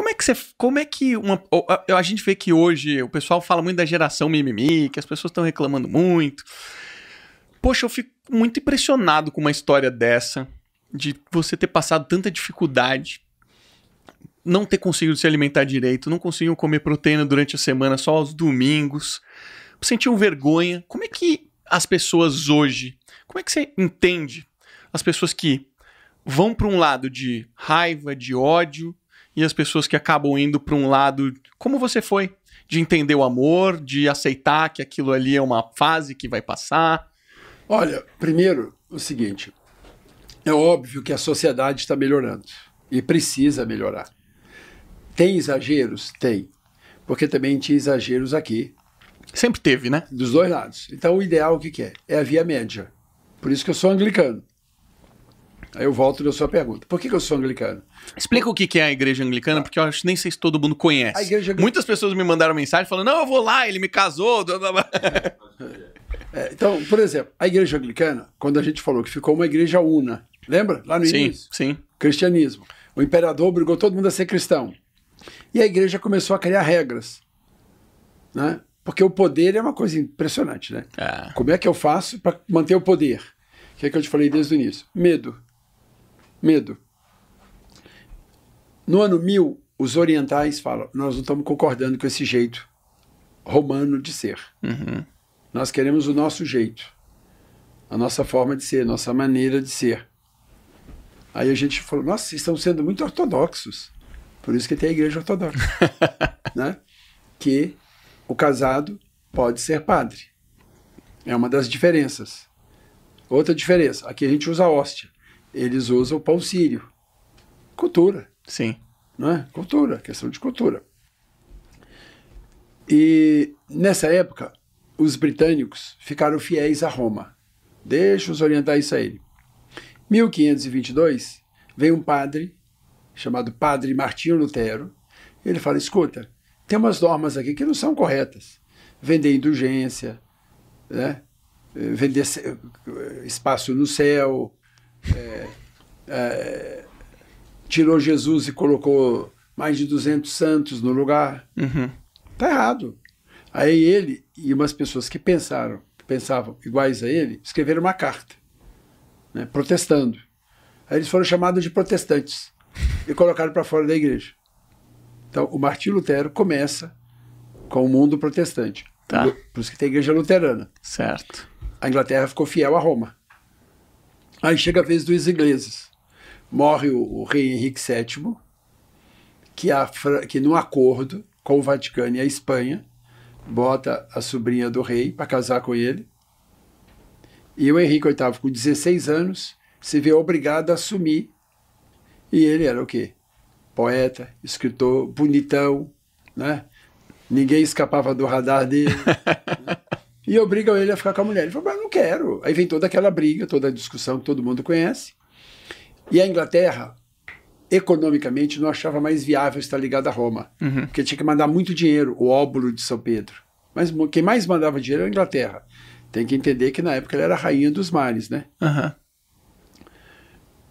Como é que você. Como é que uma. A gente vê que hoje o pessoal fala muito da geração mimimi, que as pessoas estão reclamando muito. Poxa, eu fico muito impressionado com uma história dessa, de você ter passado tanta dificuldade, não ter conseguido se alimentar direito, não conseguiu comer proteína durante a semana, só aos domingos, sentiu vergonha. Como é que as pessoas hoje, como é que você entende as pessoas que vão para um lado de raiva, de ódio, e as pessoas que acabam indo para um lado, como você foi, de entender o amor, de aceitar que aquilo ali é uma fase que vai passar? Olha, primeiro, o seguinte: é óbvio que a sociedade está melhorando e precisa melhorar. Tem exageros? Tem. Porque também tinha exageros aqui. Sempre teve, né? Dos dois lados. Então, o ideal, o que, que é? É a via média. Por isso que eu sou anglicano. Aí eu volto na sua pergunta. Por que, que eu sou anglicano? Explica o que, que é a igreja anglicana, porque eu acho nem sei se todo mundo conhece. Muitas pessoas me mandaram mensagem falando, não, eu vou lá, ele me casou. é, então, por exemplo, a igreja anglicana, quando a gente falou que ficou uma igreja una, lembra? Lá no sim, início. Sim, sim. Cristianismo. O imperador obrigou todo mundo a ser cristão. E a igreja começou a criar regras. Né? Porque o poder é uma coisa impressionante, né? É. Como é que eu faço para manter o poder? O que é que eu te falei desde o início? Medo medo. No ano 1000, os orientais falam: nós não estamos concordando com esse jeito romano de ser. Uhum. Nós queremos o nosso jeito, a nossa forma de ser, a nossa maneira de ser. Aí a gente falou: nossa, estão sendo muito ortodoxos. Por isso que tem a igreja ortodoxa. né? Que o casado pode ser padre. É uma das diferenças. Outra diferença, aqui a gente usa a hóstia eles usam o pão sírio. Cultura. Sim. Não é? Cultura, questão de cultura. E nessa época, os britânicos ficaram fiéis a Roma. Deixa os orientais saírem. 1522, vem um padre, chamado Padre Martinho Lutero, ele fala: escuta, tem umas normas aqui que não são corretas. Vender indulgência, né? vender eh, espaço no céu, é, é, tirou Jesus e colocou mais de 200 santos no lugar. Uhum. Tá errado. Aí ele e umas pessoas que pensaram, pensavam iguais a ele, escreveram uma carta, né, protestando. Aí eles foram chamados de protestantes e colocaram para fora da igreja. Então, o Martinho Lutero começa com o mundo protestante. Tá. Por isso que tem igreja luterana. Certo. A Inglaterra ficou fiel a Roma. Aí chega a vez dos ingleses. Morre o, o rei Henrique VII, que, a, que num acordo com o Vaticano e a Espanha, bota a sobrinha do rei para casar com ele. E o Henrique VIII, com 16 anos, se vê obrigado a assumir. E ele era o quê? Poeta, escritor, bonitão, né? Ninguém escapava do radar dele. e obrigam ele a ficar com a mulher. Ele falou, mas não quero. Aí vem toda aquela briga, toda a discussão que todo mundo conhece. E a Inglaterra, economicamente, não achava mais viável estar ligada a Roma, uhum. porque tinha que mandar muito dinheiro, o óbolo de São Pedro. Mas quem mais mandava dinheiro era é a Inglaterra. Tem que entender que na época ela era a rainha dos mares, né? Uhum.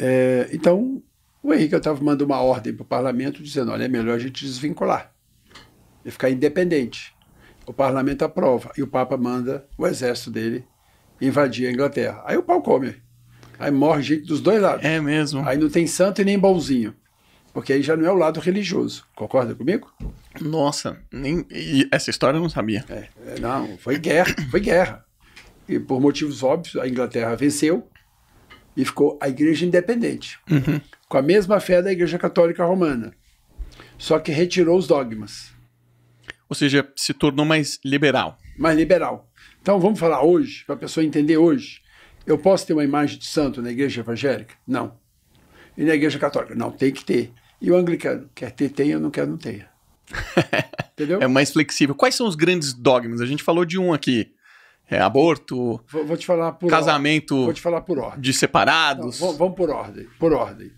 É, então, o Henrique estava mandando uma ordem para o parlamento dizendo: olha, é melhor a gente desvincular e ficar independente o parlamento aprova e o Papa manda o exército dele invadir a Inglaterra. Aí o pau come. Aí morre gente dos dois lados. É mesmo. Aí não tem santo e nem bonzinho. Porque aí já não é o lado religioso. Concorda comigo? Nossa, nem essa história eu não sabia. É, é, não, foi guerra, foi guerra. E por motivos óbvios, a Inglaterra venceu e ficou a igreja independente. Uhum. Com a mesma fé da igreja católica romana. Só que retirou os dogmas ou seja, se tornou mais liberal. Mais liberal. Então vamos falar hoje, para a pessoa entender hoje. Eu posso ter uma imagem de santo na igreja evangélica? Não. E na igreja católica? Não, tem que ter. E o anglicano? Quer ter, tenha, não quer, não tenha. Entendeu? É mais flexível. Quais são os grandes dogmas? A gente falou de um aqui. É, aborto. Vou, vou, te falar por casamento. Ordem. Vou te falar por ordem. De separados. Não, vamos por ordem. Por ordem.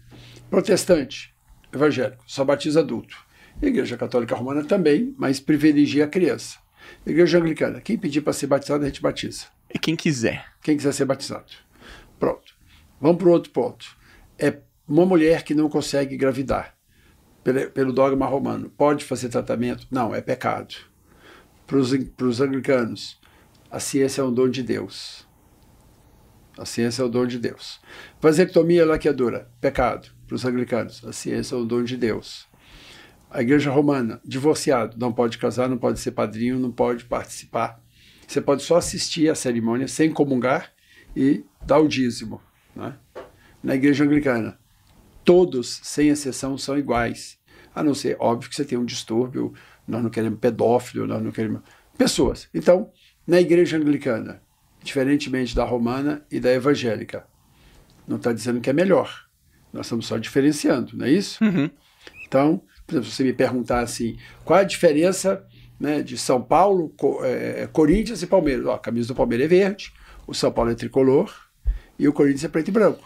Protestante, evangélico, só batiza adulto. A Igreja Católica Romana também, mas privilegia a criança. A Igreja Anglicana, quem pedir para ser batizado, a gente batiza. É quem quiser. Quem quiser ser batizado. Pronto. Vamos para outro ponto. É uma mulher que não consegue engravidar pelo dogma romano, pode fazer tratamento? Não, é pecado. Para os anglicanos, a ciência é um dom de Deus. A ciência é um dom de Deus. Vasectomia laqueadura, é pecado. Para os anglicanos, a ciência é um dom de Deus a igreja romana, divorciado, não pode casar, não pode ser padrinho, não pode participar. Você pode só assistir a cerimônia sem comungar e dar o dízimo. Né? Na igreja anglicana, todos, sem exceção, são iguais. A não ser, óbvio, que você tem um distúrbio, nós não queremos pedófilo, nós não queremos. Pessoas. Então, na igreja anglicana, diferentemente da romana e da evangélica, não está dizendo que é melhor. Nós estamos só diferenciando, não é isso? Uhum. Então, por exemplo, se você me perguntar assim, qual é a diferença né, de São Paulo, Co é, Corinthians e Palmeiras? Ó, a camisa do Palmeiras é verde, o São Paulo é tricolor e o Corinthians é preto e branco.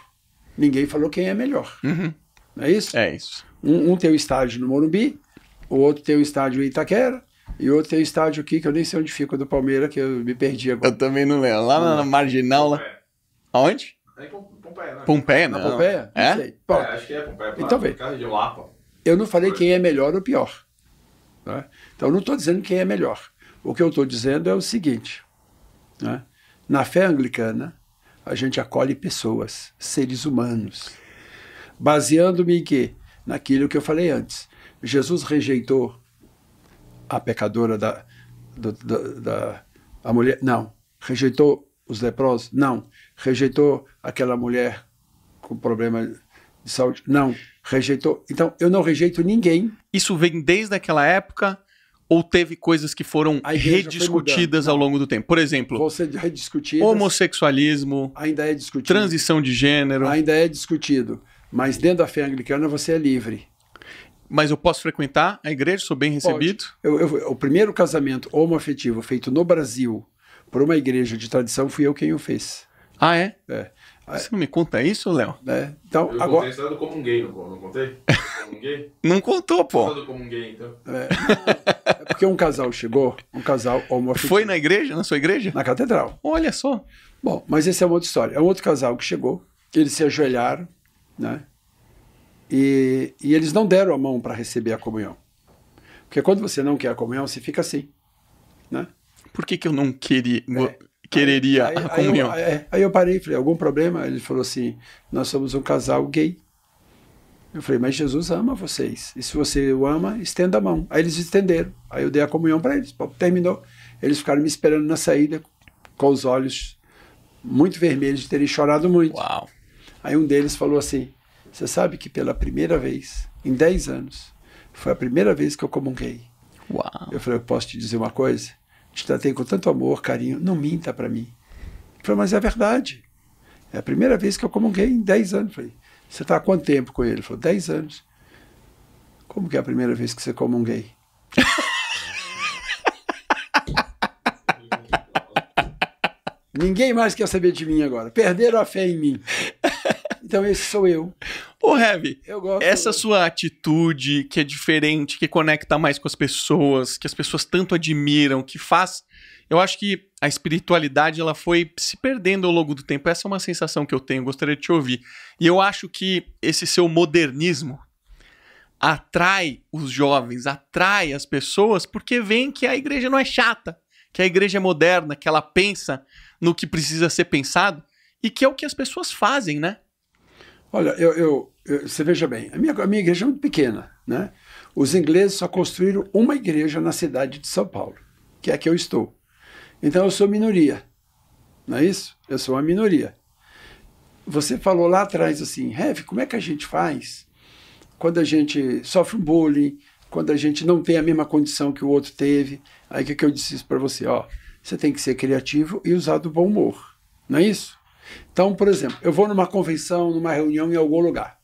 Ninguém falou quem é melhor. Uhum. Não é isso? É isso. Um, um tem o estádio no Morumbi, o outro tem o estádio em Itaquera, e outro tem o estádio aqui que eu nem sei onde fica, do Palmeiras, que eu me perdi agora. Eu também não lembro. Lá na, na Marginal. Lá... Aonde? É Pompeia, né? Pompeia, não. Pompeia? É? sei. Bom, é, acho que é Pompeia. Então vem. Por de Lapa. Eu não falei quem é melhor ou pior. Né? Então, eu não estou dizendo quem é melhor. O que eu estou dizendo é o seguinte: né? na fé anglicana, a gente acolhe pessoas, seres humanos, baseando-me em quê? Naquilo que eu falei antes. Jesus rejeitou a pecadora da, da, da a mulher, não. Rejeitou os leprosos? Não. Rejeitou aquela mulher com problema de saúde? Não rejeitou. Então, eu não rejeito ninguém. Isso vem desde aquela época ou teve coisas que foram rediscutidas ao longo do tempo? Por exemplo, é homossexualismo, ainda é discutido. transição de gênero. Ainda é discutido. Mas dentro da fé anglicana você é livre. Mas eu posso frequentar a igreja, sou bem recebido? Eu, eu, o primeiro casamento homoafetivo feito no Brasil por uma igreja de tradição fui eu quem o fez. Ah, é? É. Você não me conta isso, Léo? É. Então, eu agora. Contei a como um gay, não, não contei? não contou, pô. Eu como um gay, então. É, é porque um casal chegou, um casal homoafetivo. Foi na igreja, na sua igreja? Na catedral. Olha só. Bom, mas essa é uma outra história. É um outro casal que chegou, eles se ajoelharam, né? E, e eles não deram a mão para receber a comunhão. Porque quando você não quer a comunhão, você fica assim, né? Por que, que eu não queria. É quereria aí, aí, a comunhão. Aí eu, é, aí eu parei e falei, algum problema? Ele falou assim, nós somos um casal gay. Eu falei, mas Jesus ama vocês. E se você o ama, estenda a mão. Aí eles estenderam. Aí eu dei a comunhão para eles. Terminou. Eles ficaram me esperando na saída, com os olhos muito vermelhos, de terem chorado muito. Uau. Aí um deles falou assim: Você sabe que pela primeira vez, em 10 anos, foi a primeira vez que eu comunguei. Uau. Eu falei: Eu posso te dizer uma coisa? te tratei com tanto amor, carinho, não minta para mim. Ele falou, mas é verdade. É a primeira vez que eu comunguei em 10 anos. falei, você está há quanto tempo com ele? Ele falou, 10 anos. Como que é a primeira vez que você comunguei? Ninguém mais quer saber de mim agora. Perderam a fé em mim. Então esse sou eu. Ô, Heavy, essa sua atitude que é diferente, que conecta mais com as pessoas, que as pessoas tanto admiram, que faz. Eu acho que a espiritualidade ela foi se perdendo ao longo do tempo. Essa é uma sensação que eu tenho, gostaria de te ouvir. E eu acho que esse seu modernismo atrai os jovens, atrai as pessoas, porque veem que a igreja não é chata, que a igreja é moderna, que ela pensa no que precisa ser pensado e que é o que as pessoas fazem, né? Olha, eu, eu, eu, você veja bem, a minha, a minha igreja é muito pequena, né? Os ingleses só construíram uma igreja na cidade de São Paulo, que é a que eu estou. Então eu sou minoria, não é isso? Eu sou uma minoria. Você falou lá atrás assim, Rev, como é que a gente faz quando a gente sofre um bullying, quando a gente não tem a mesma condição que o outro teve? Aí o que, que eu disse para você? Ó, você tem que ser criativo e usar do bom humor, não é isso? Então, por exemplo, eu vou numa convenção, numa reunião em algum lugar.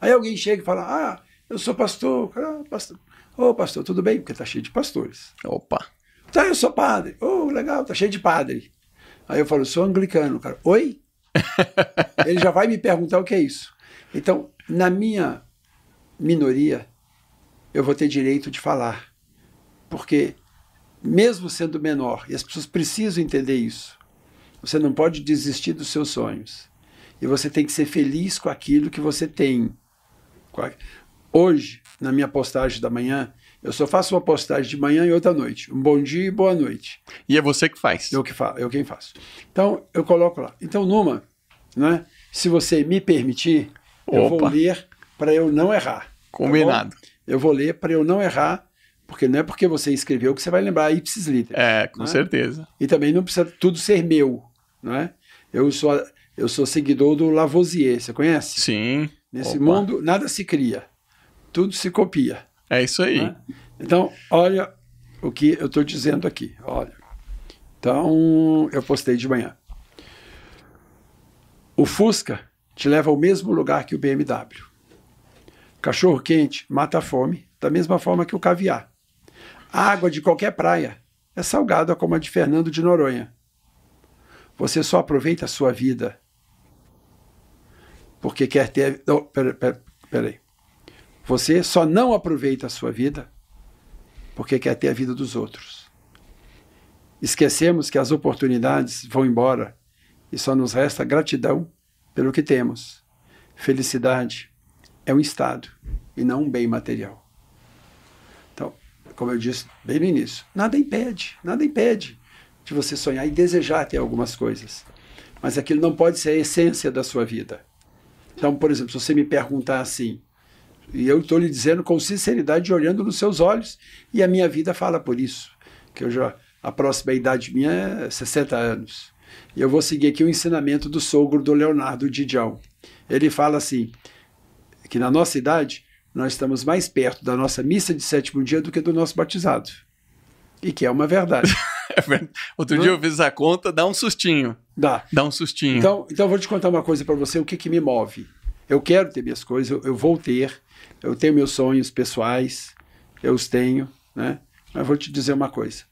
Aí alguém chega e fala: Ah, eu sou pastor. Ah, pastor. Ô, oh, pastor, tudo bem? Porque tá cheio de pastores. Opa. Tá, eu sou padre. Ô, oh, legal, tá cheio de padre. Aí eu falo: Sou anglicano, cara. Oi? Ele já vai me perguntar o que é isso. Então, na minha minoria, eu vou ter direito de falar. Porque, mesmo sendo menor, e as pessoas precisam entender isso, você não pode desistir dos seus sonhos. E você tem que ser feliz com aquilo que você tem. Hoje, na minha postagem da manhã, eu só faço uma postagem de manhã e outra noite. Um bom dia e boa noite. E é você que faz. Eu que faço, eu quem faço. Então, eu coloco lá. Então, numa, né? Se você me permitir, Opa. Tá eu vou ler para eu não errar. Combinado. Tá eu vou ler para eu não errar porque não é porque você escreveu que você vai lembrar ipsis literis. É, com né? certeza. E também não precisa tudo ser meu, é Eu sou, eu sou seguidor do Lavoisier, você conhece? Sim. Nesse Opa. mundo, nada se cria, tudo se copia. É isso aí. Né? Então, olha o que eu estou dizendo aqui, olha. Então, eu postei de manhã. O Fusca te leva ao mesmo lugar que o BMW. Cachorro quente mata a fome, da mesma forma que o caviar. A água de qualquer praia é salgada como a de Fernando de Noronha. Você só aproveita a sua vida porque quer ter. Oh, peraí. Pera, pera Você só não aproveita a sua vida porque quer ter a vida dos outros. Esquecemos que as oportunidades vão embora e só nos resta gratidão pelo que temos. Felicidade é um estado e não um bem material como eu disse bem no início, nada impede, nada impede de você sonhar e desejar ter algumas coisas. Mas aquilo não pode ser a essência da sua vida. Então, por exemplo, se você me perguntar assim, e eu estou lhe dizendo com sinceridade, olhando nos seus olhos, e a minha vida fala por isso, que eu já a próxima idade minha é 60 anos. E eu vou seguir aqui o ensinamento do sogro do Leonardo Didião. Ele fala assim, que na nossa idade nós estamos mais perto da nossa missa de sétimo dia do que do nosso batizado. E que é uma verdade. É outro Não? dia eu fiz a conta, dá um sustinho. Dá. Dá um sustinho. Então, então eu vou te contar uma coisa para você, o que, que me move. Eu quero ter minhas coisas, eu, eu vou ter, eu tenho meus sonhos pessoais, eu os tenho, né? Mas vou te dizer uma coisa.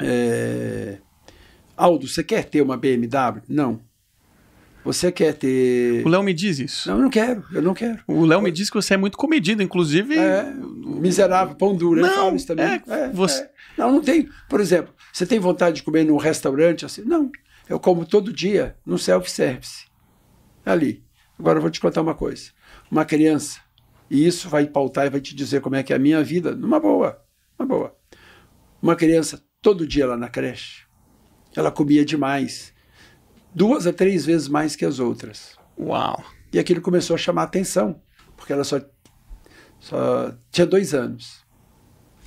É... Aldo, você quer ter uma BMW? Não. Você quer ter. O Léo me diz isso. Não, eu não quero, eu não quero. O Léo me diz que você é muito comedido, inclusive. É, miserável, pão duro, não, isso também. É, é, você... É. Não, não tem. Por exemplo, você tem vontade de comer num restaurante assim? Não. Eu como todo dia no self-service. Ali. Agora eu vou te contar uma coisa. Uma criança, e isso vai pautar e vai te dizer como é que é a minha vida, numa boa, uma boa. Uma criança, todo dia lá na creche, ela comia demais duas a três vezes mais que as outras. Uau! E aquilo começou a chamar a atenção, porque ela só, só tinha dois anos.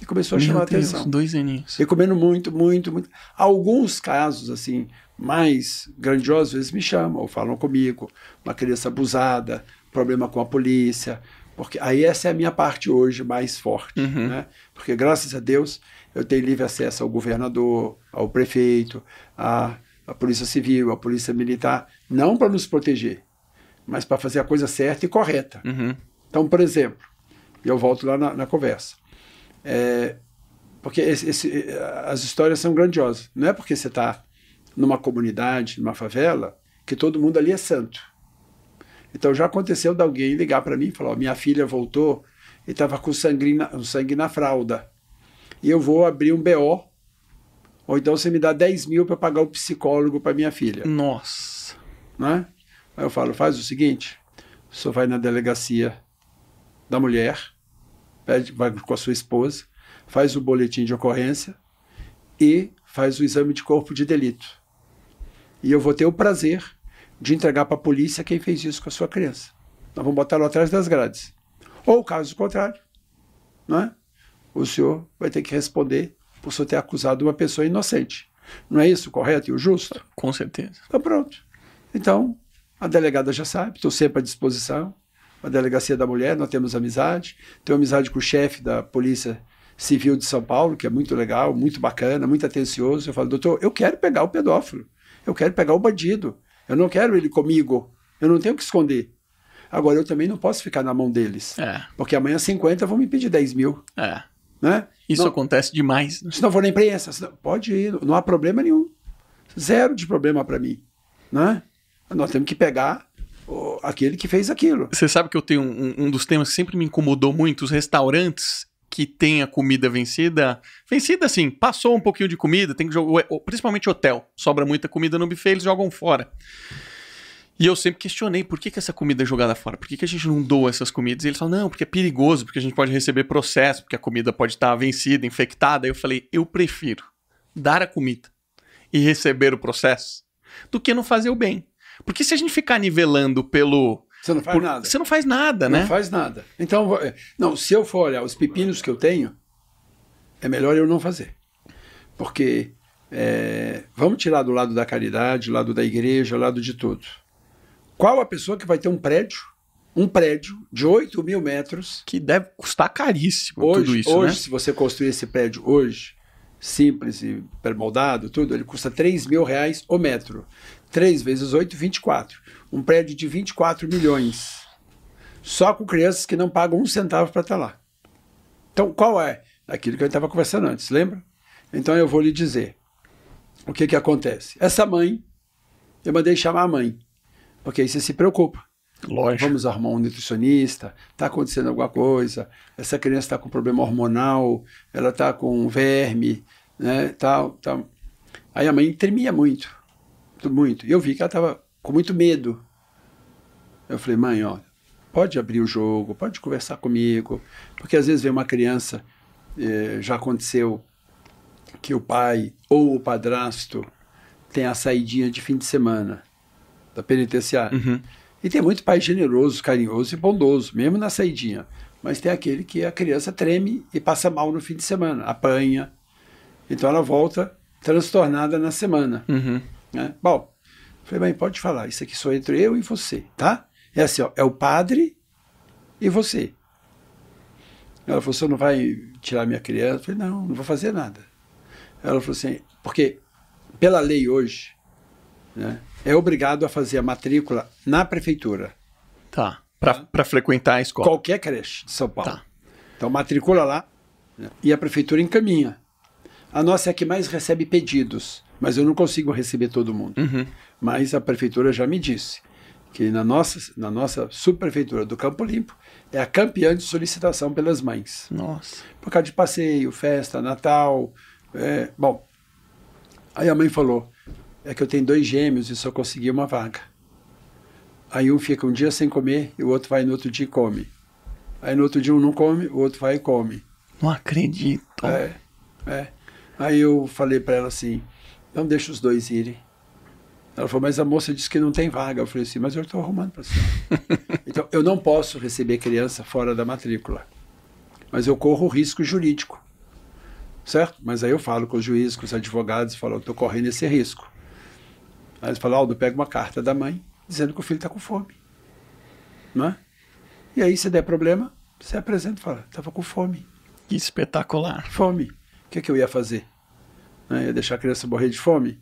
E começou a Meu chamar Deus, a atenção. Dois aninhos. E comendo muito, muito, muito. Alguns casos, assim, mais grandiosos, vezes me chamam, ou falam comigo. Uma criança abusada, problema com a polícia. Porque aí essa é a minha parte hoje mais forte, uhum. né? Porque graças a Deus eu tenho livre acesso ao governador, ao prefeito, a a polícia civil, a polícia militar, não para nos proteger, mas para fazer a coisa certa e correta. Uhum. Então, por exemplo, eu volto lá na, na conversa. É, porque esse, esse, as histórias são grandiosas. Não é porque você está numa comunidade, numa favela, que todo mundo ali é santo. Então já aconteceu de alguém ligar para mim e falar: minha filha voltou e estava com sangue na, sangue na fralda. E eu vou abrir um BO ou então você me dá 10 mil para pagar o psicólogo para minha filha. Nossa. Né? Aí eu falo, faz o seguinte, o senhor vai na delegacia da mulher, pede, vai com a sua esposa, faz o boletim de ocorrência e faz o exame de corpo de delito. E eu vou ter o prazer de entregar para a polícia quem fez isso com a sua criança. Nós vamos botar lo atrás das grades. Ou, caso contrário, né, o senhor vai ter que responder por você ter acusado uma pessoa inocente. Não é isso correto e o justo? Com certeza. Então pronto. Então, a delegada já sabe, estou sempre à disposição. A delegacia da mulher, nós temos amizade. Tenho amizade com o chefe da Polícia Civil de São Paulo, que é muito legal, muito bacana, muito atencioso. Eu falo, doutor, eu quero pegar o pedófilo. Eu quero pegar o bandido. Eu não quero ele comigo. Eu não tenho o que esconder. Agora, eu também não posso ficar na mão deles. É. Porque amanhã 50 vão me pedir 10 mil. É. Né? Isso não, acontece demais. Se não for na imprensa, não, pode ir, não há problema nenhum. Zero de problema para mim. Né? Nós temos que pegar o, aquele que fez aquilo. Você sabe que eu tenho um, um dos temas que sempre me incomodou muito, os restaurantes que tem a comida vencida. Vencida, assim, passou um pouquinho de comida, tem que jogar. Principalmente hotel. Sobra muita comida no buffet, eles jogam fora. E eu sempre questionei por que, que essa comida é jogada fora, por que, que a gente não doa essas comidas? E eles falam, não, porque é perigoso, porque a gente pode receber processo, porque a comida pode estar tá vencida, infectada. Aí eu falei, eu prefiro dar a comida e receber o processo do que não fazer o bem. Porque se a gente ficar nivelando pelo. Você não faz por, nada. Você não faz nada, né? Não faz nada. Então, eh, não, se eu for olhar os pepinos que eu tenho, é melhor eu não fazer. Porque é, vamos tirar do lado da caridade, do lado da igreja, do lado de tudo. Qual a pessoa que vai ter um prédio? Um prédio de 8 mil metros. Que deve custar caríssimo hoje, tudo isso. Né? Hoje, né? se você construir esse prédio hoje, simples e permoldado, tudo, ele custa 3 mil reais o metro. 3 vezes 8, 24. Um prédio de 24 milhões. Só com crianças que não pagam um centavo para estar tá lá. Então, qual é? Aquilo que eu estava conversando antes, lembra? Então, eu vou lhe dizer o que, que acontece. Essa mãe, eu mandei chamar a mãe. Porque aí você se preocupa. Lógico. Vamos arrumar um nutricionista, está acontecendo alguma coisa, essa criança está com problema hormonal, ela está com verme, né, tal, tal. Aí a mãe tremia muito, muito. E eu vi que ela estava com muito medo. Eu falei, mãe, ó, pode abrir o jogo, pode conversar comigo, porque às vezes vem uma criança, eh, já aconteceu que o pai ou o padrasto tem a saidinha de fim de semana da penitenciária. Uhum. E tem muito pai generoso, carinhoso e bondoso, mesmo na saidinha. Mas tem aquele que a criança treme e passa mal no fim de semana, apanha. Então ela volta transtornada na semana. Uhum. Né? Bom, falei, mãe, pode falar, isso aqui só entre eu e você, tá? É assim, ó, é o padre e você. Ela falou, você não vai tirar minha criança? Eu falei, não, não vou fazer nada. Ela falou assim, porque pela lei hoje, né, é obrigado a fazer a matrícula na prefeitura. Tá. Para tá? frequentar a escola. Qualquer creche de São Paulo. Tá. Então matricula lá né, e a prefeitura encaminha. A nossa é a que mais recebe pedidos, mas eu não consigo receber todo mundo. Uhum. Mas a prefeitura já me disse que na nossa, na nossa subprefeitura do Campo Limpo é a campeã de solicitação pelas mães. Nossa. Por causa de passeio, festa, Natal. É, bom, aí a mãe falou: é que eu tenho dois gêmeos e só consegui uma vaga. Aí um fica um dia sem comer e o outro vai no outro dia e come. Aí no outro dia um não come, o outro vai e come. Não acredito. É, é. Aí eu falei para ela assim, não deixa os dois irem. Ela falou, mas a moça disse que não tem vaga. Eu falei assim, mas eu estou arrumando para senhora. então, eu não posso receber criança fora da matrícula. Mas eu corro risco jurídico. Certo? Mas aí eu falo com os juízes, com os advogados, e falo, eu estou correndo esse risco. Aí eles falam, Aldo, pega uma carta da mãe dizendo que o filho está com fome. Não é? E aí, se der problema, você apresenta e fala, estava com fome. Que espetacular. Fome. O que, é que eu ia fazer? Né? ia deixar a criança morrer de fome?